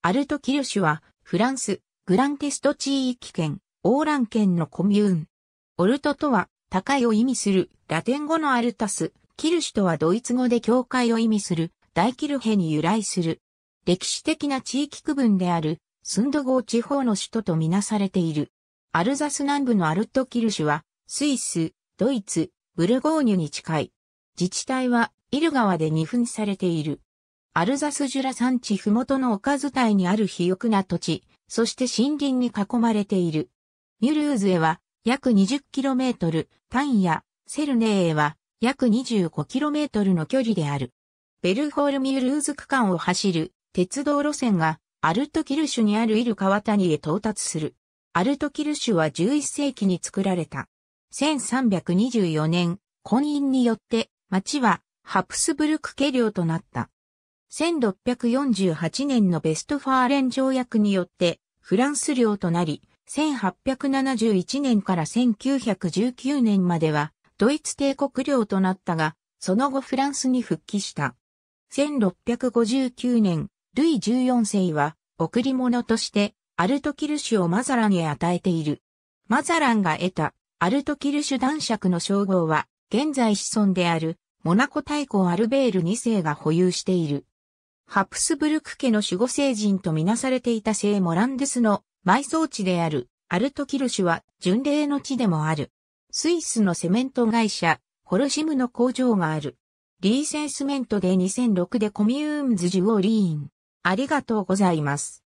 アルトキルシュは、フランス、グランテスト地域圏、オーラン県のコミューン。オルトとは、高いを意味する、ラテン語のアルタス、キルシュとはドイツ語で教会を意味する、大キルヘに由来する。歴史的な地域区分である、スンド号地方の首都とみなされている。アルザス南部のアルトキルシュは、スイス、ドイツ、ブルゴーニュに近い。自治体は、イル川で二分されている。アルザスジュラ山地麓の丘伝いにある肥沃な土地、そして森林に囲まれている。ミュルーズへは約 20km、タンやセルネーへは約 25km の距離である。ベルホールミュルーズ区間を走る鉄道路線がアルトキルシュにあるイル川谷へ到達する。アルトキルシュは11世紀に作られた。1324年、婚姻によって町はハプスブルク家領となった。1648年のベストファーレン条約によってフランス領となり、1871年から1919年まではドイツ帝国領となったが、その後フランスに復帰した。1659年、ルイ14世は贈り物としてアルトキルシュをマザランへ与えている。マザランが得たアルトキルシュ男爵の称号は現在子孫であるモナコ大公アルベール2世が保有している。ハプスブルク家の守護聖人とみなされていた聖モランデスの埋葬地であるアルトキルシュは巡礼の地でもある。スイスのセメント会社、ホルシムの工場がある。リーセンスメントで2006でコミューンズジュオリーン。ありがとうございます。